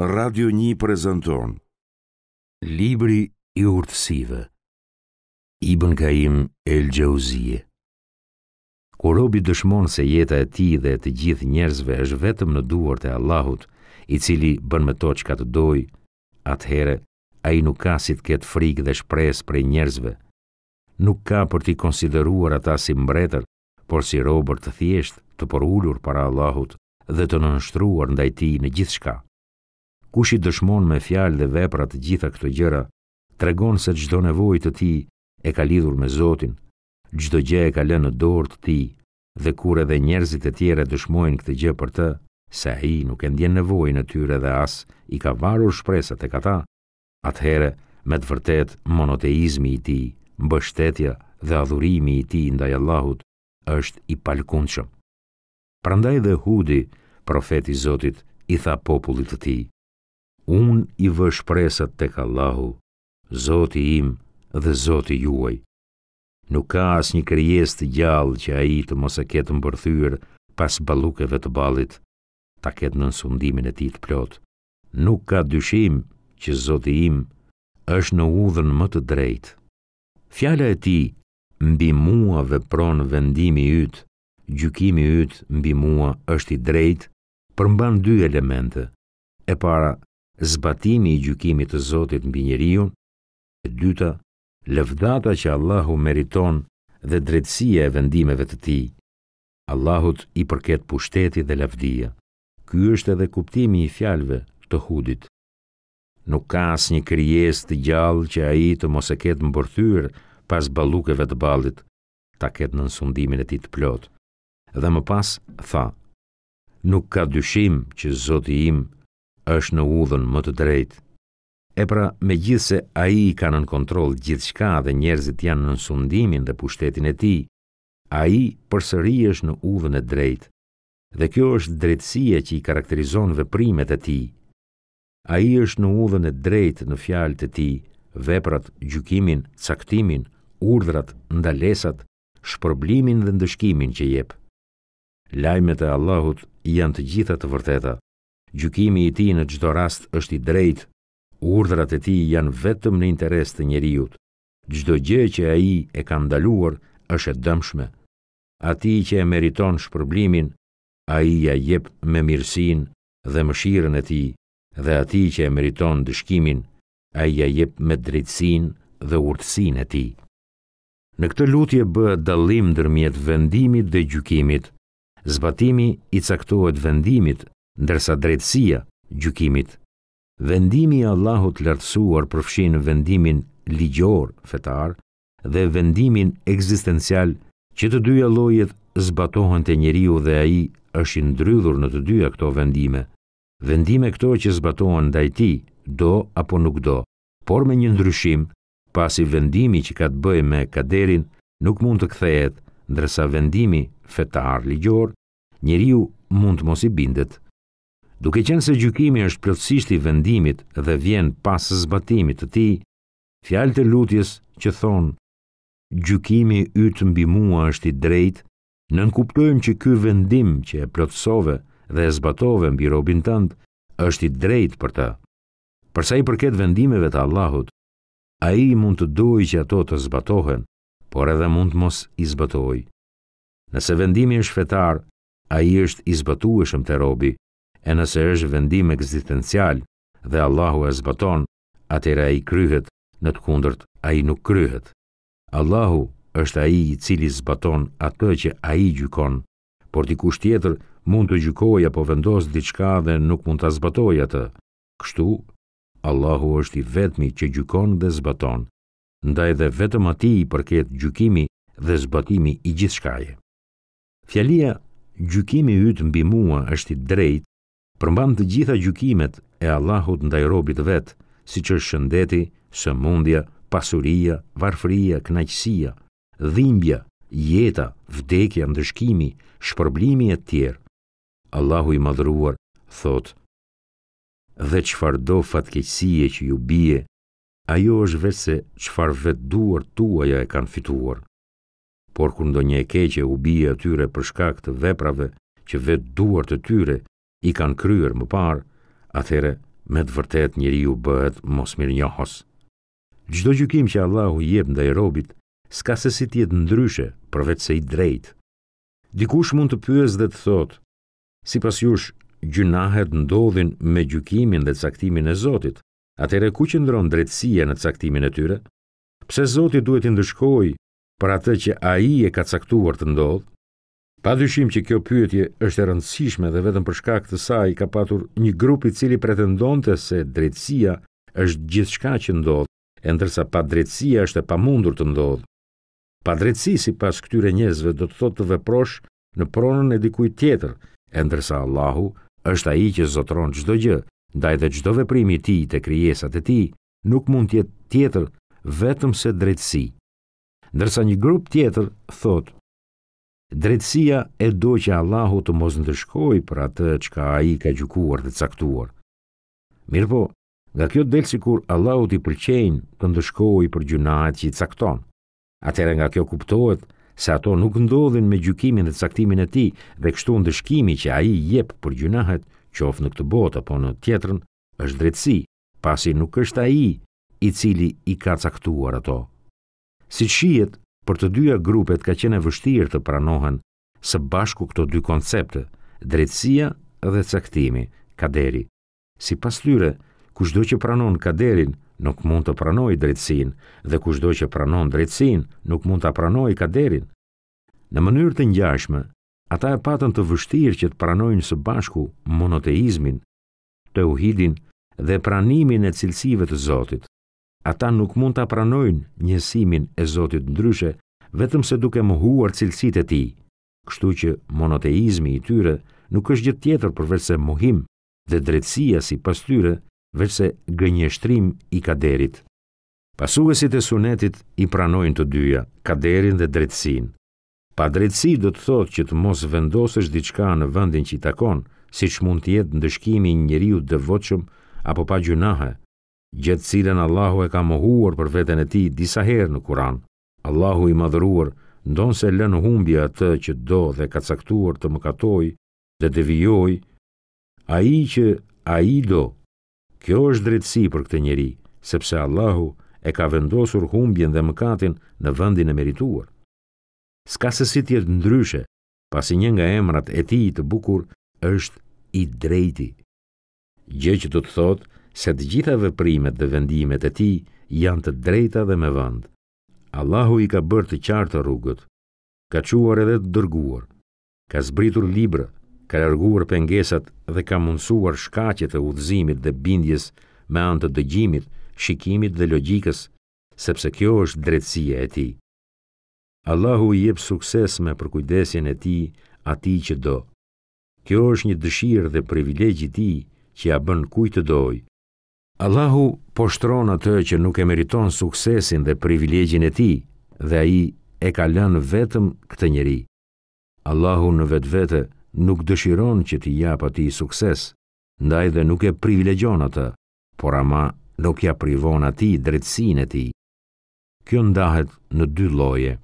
Radio 1 prezanton Libri i urtësive Ibn Kaim El Gjauzije Kur robi dëshmon se jeta e ti dhe të gjithë njerëzve është vetëm në duart e Allahut, i cili bën me to që ka të doj, atëhere, a i nuk ka si të ketë frikë dhe shpresë prej njerëzve, nuk ka për t'i konsideruar ata si mbretër, por si robër të thjeshtë të përullur para Allahut dhe të nënështruar ndajti në gjithë shkatë. Kush i dëshmon me fjalë dhe vepra të gjitha këto gjëra, tregon se çdo nevojë të tij e ka lidhur me Zotin, çdo gjë e ka lënë në dorë të tij, dhe kur edhe njerëzit e tjerë dëshmojnë këtë gjë për të, se ai nuk e ndjen nevojën e tyre dhe as i ka varur shpresat tek ata, atëherë me të vërtet monoteizmi i tij, mbështetja dhe adhurimi i tij ndaj Allahut është i palkundshëm. Prandaj dhe Hudi, profeti i Zotit, i tha popullit të tij: unë i vë shpresat të kallahu, zoti im dhe zoti juaj. Nuk ka asnjë një kërjes të gjallë që a i të mos e ketë më bërthyrë pas balukeve të balit, ta ketë në nësundimin e ti të plot. Nuk ka dyshim që zoti im është në udhën më të drejtë. Fjala e ti, mbi mua vepron vendimi ytë, gjykimi ytë mbi mua është i drejtë, përmban dy elemente. E para, zbatimi i gjykimit të Zotit mbi njeriu, e dyta, lëvdata që Allahu meriton dhe drejtësia e vendimeve të Tij. Allahut i përket pushteti dhe lavdia. Ky është edhe kuptimi i fjalëve të Hudit. Nuk ka asnjë krijesë të gjallë që ai të mos e ketë mbërthyer pas ballukeve të ballit, ta ketë nën sundimin e tij të plot. Dhe më pas tha: Nuk ka dyshim që Zoti im është në udhën më të drejtë. E pra, me gjithë se a i ka në kontrol gjithë shka dhe njerëzit janë në sundimin dhe pushtetin e ti, a i përsëri është në udhën e drejtë, dhe kjo është drejtësia që i karakterizon veprimet e ti. A i është në udhën e drejtë në fjalët e ti, veprat, gjukimin, caktimin, urdrat, ndalesat, shpërblimin dhe ndëshkimin që jep. Lajmet e Allahut janë të gjitha të vërteta gjykimi i tij në çdo rast është i drejtë, urdhrat e tij janë vetëm në interes të njerëzit. Çdo gjë që ai e ka ndaluar është e dëmshme. Ati që e meriton shpërblimin, a i ja jep me mirësin dhe mëshiren e ti, dhe ati që e meriton dëshkimin, a i ja jep me drejtsin dhe urtësinë e ti. Në këtë lutje bë dallim dërmjet vendimit dhe gjukimit, zbatimi i caktohet vendimit ndërsa drejtësia gjykimit. Vendimi i Allahut lartësuar përfshin vendimin ligjor fetar dhe vendimin ekzistencial që të dyja llojet zbatohen te njeriu dhe ai është i ndrydhur në të dyja këto vendime. Vendime këto që zbatohen ndaj tij do apo nuk do, por me një ndryshim, pasi vendimi që ka të bëjë me kaderin nuk mund të kthehet, ndërsa vendimi fetar ligjor njeriu mund të mos i bindet duke qenë se gjykimi është plotësisht i vendimit dhe vjen pas zbatimit të tij, fjalët e lutjes që thon gjykimi yt mbi mua është i drejtë, nën kuptojmë që ky vendim që e plotësove dhe e zbatove mbi robin tënd është i drejtë për të. Për sa i përket vendimeve të Allahut, ai mund të duaj që ato të zbatohen, por edhe mund të mos i zbatojë. Nëse vendimi është fetar, ai është i zbatueshëm te robi e nëse është vendim ekzistencial dhe Allahu e zbaton, atëra i kryhet, në të kundërt ai nuk kryhet. Allahu është ai i cili zbaton atë që ai gjykon, por dikush tjetër mund të gjykojë apo vendos diçka dhe nuk mund ta zbatojë atë. Kështu, Allahu është i vetmi që gjykon dhe zbaton, ndaj dhe vetëm ati i përket gjykimi dhe zbatimi i gjithçkaje. Fjalia gjykimi i yt mbi mua është i drejtë, përmban të gjitha gjykimet e Allahut ndaj robit të vet, siç është shëndeti, sëmundja, pasuria, varfëria, kënaqësia, dhimbja, jeta, vdekja, ndëshkimi, shpërblimi e të tjerë. Allahu i madhruar thotë: "Dhe çfarë do fatkeqësie që ju bie, ajo është vetë se çfarë vetë duar tuaja e kanë fituar." por kur ndonjë e keqe u bie atyre për shkak të veprave që vetë duart e tyre i kanë kryer më parë, atëherë me të vërtet njëri ju bëhet mos mirë njohës. Gjdo gjukim që Allahu jep nda e robit, s'ka se si tjetë ndryshe, përvec se i drejt. Dikush mund të pyës dhe të thot, si pas jush, gjynahet ndodhin me gjukimin dhe caktimin e Zotit, atëherë ku që ndronë drejtsia në caktimin e tyre? Pse Zotit duhet i ndëshkoj për atë që a i e ka caktuar të ndodhë? Pa dyshim që kjo pyetje është e rëndësishme dhe vetëm për shkak të saj ka patur një grup i cili pretendonte se drejtësia është gjithçka që ndodh, e ndërsa pa drejtësia është e pamundur të ndodh. Pa drejtësi sipas këtyre njerëzve do të thotë të veprosh në pronën e dikujt tjetër, e ndërsa Allahu është ai që zotron çdo gjë, ndaj dhe çdo veprim i tij te krijesat e tij nuk mund të jetë tjetër vetëm se drejtësi. Ndërsa një grup tjetër thotë Drejtësia e do që Allahu të mos ndëshkoj për atë që ka a i ka gjukuar dhe caktuar. Mirë po, nga kjo delë si kur Allahu i përqenjë të ndëshkoj për gjunajt që i cakton, atëre nga kjo kuptohet se ato nuk ndodhin me gjukimin dhe caktimin e ti dhe kështu ndëshkimi që a i jep për gjunajt që ofë në këtë botë apo në tjetërn është drejtësi, pasi nuk është a i i cili i ka caktuar ato. Si qijet Për të dyja grupet ka qenë e vështirë të pranohen së bashku këto dy koncepte, drejtësia dhe caktimi, kaderi. Si pas tyre, kushdo që pranon kaderin, nuk mund të pranoj drejtësin, dhe kushdo që pranon drejtësin, nuk mund të pranoj kaderin. Në mënyrë të njashme, ata e patën të vështirë që të pranojnë së bashku monoteizmin, të uhidin dhe pranimin e cilësive të Zotit ata nuk mund të apranojnë njësimin e Zotit ndryshe, vetëm se duke më huar cilësit e ti, kështu që monoteizmi i tyre nuk është gjithë tjetër përveç se muhim dhe drejtësia si pas tyre, veç se gënjështrim i kaderit. Pasuesit e sunetit i pranojnë të dyja, kaderin dhe drejtsin. Pa drejtsi do të thotë që të mos vendosësht diçka në vëndin që i takon, si që mund tjetë në dëshkimi njëriut dhe voqëm apo pa gjunahe, gjëtë cilën Allahu e ka mohuar për vetën e ti disa herë në Kuran. Allahu i madhuruar, ndonë se lënë humbja atë që do dhe ka caktuar të mëkatoj dhe devijoj, a i që a i do, kjo është drejtësi për këtë njeri, sepse Allahu e ka vendosur humbjen dhe mëkatin në vëndin e merituar. Ska se si tjetë ndryshe, pasi një nga emrat e ti të bukur është i drejti. Gjë që do të thotë, se të gjitha veprimet dhe vendimet e tij janë të drejta dhe me vend. Allahu i ka bërë të qartë rrugët, ka çuar edhe të dërguar, ka zbritur libra, ka larguar pengesat dhe ka mundsuar shkaqet e udhëzimit dhe bindjes me anë të dëgjimit, shikimit dhe logjikës, sepse kjo është drejtësia e tij. Allahu i jep sukses me përkujdesjen e tij atij që do. Kjo është një dëshirë dhe privilegj i tij që ja bën kujt të dojë. Allahu poshtron atë që nuk e meriton suksesin dhe privilegjin e ti, dhe a i e ka lënë vetëm këtë njeri. Allahu në vetë vete nuk dëshiron që ti japë ati sukses, ndaj dhe nuk e privilegjon atë, por ama nuk ja privon ati drejtsin e ti. Kjo ndahet në dy loje.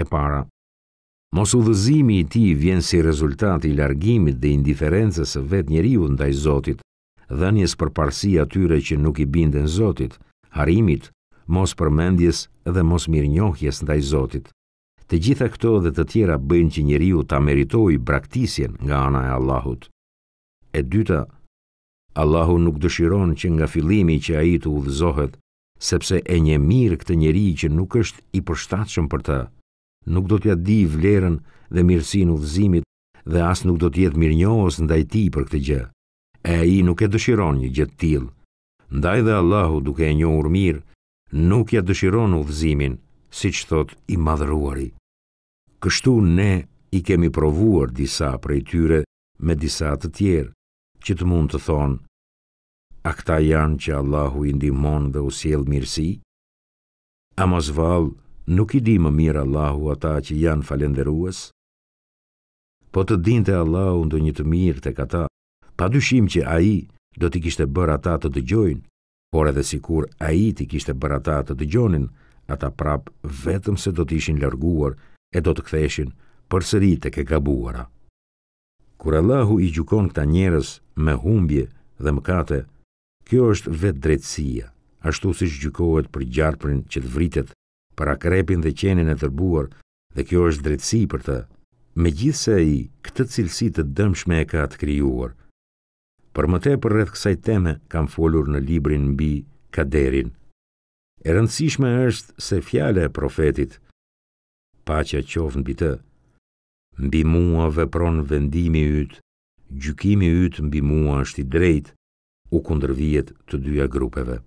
E para, mos u dhëzimi i ti vjen si rezultat i largimit dhe indiferences vet njeriu ndaj Zotit, dhenjes për parësi atyre që nuk i binden Zotit, harimit, mos përmendjes dhe mos mirë njohjes ndaj Zotit. Të gjitha këto dhe të tjera bëjnë që njeriu ta meritoj braktisjen nga ana e Allahut. E dyta, Allahu nuk dëshiron që nga filimi që a i të udhëzohet, sepse e një mirë këtë njeri që nuk është i përshtatëshëm për të, nuk do t'ja di vlerën dhe mirësin udhëzimit dhe as nuk do t'jetë mirë njohës ndaj ti për këtë gjë e i nuk e dëshiron një gjithë tilë. Ndaj dhe Allahu duke e njohur mirë, nuk ja dëshiron u vëzimin, si që thot i madhëruari. Kështu ne i kemi provuar disa prej tyre me disa të tjerë, që të mund të thonë, a këta janë që Allahu i ndimon dhe u mirësi? A ma zvalë nuk i di më mirë Allahu ata që janë falenderuës? Po të dinte Allahu ndë një të mirë të kata, pa dyshim që a i do t'i kishte bërë ata të dëgjojnë, por edhe sikur a i t'i kishte bërë ata të dëgjonin, ata prap vetëm se do t'ishin lërguar e do të ktheshin për sëri të ke gabuara. Kur Allahu i gjukon këta njerës me humbje dhe mëkate, kjo është vetë drejtsia, ashtu si shgjukohet për gjarëprin që të vritet, për akrepin dhe qenin e tërbuar, dhe kjo është drejtsi për të, me gjithse i këtë cilësi të dëmshme e ka të kryuar, Për më tepër rreth kësaj teme kam folur në librin mbi Kaderin. E rëndësishme është se fjala e profetit, paqja qof mbi të, mbi mua vepron vendimi i yt, gjykimi i mbi mua është i drejtë, u kundërvihet të dyja grupeve.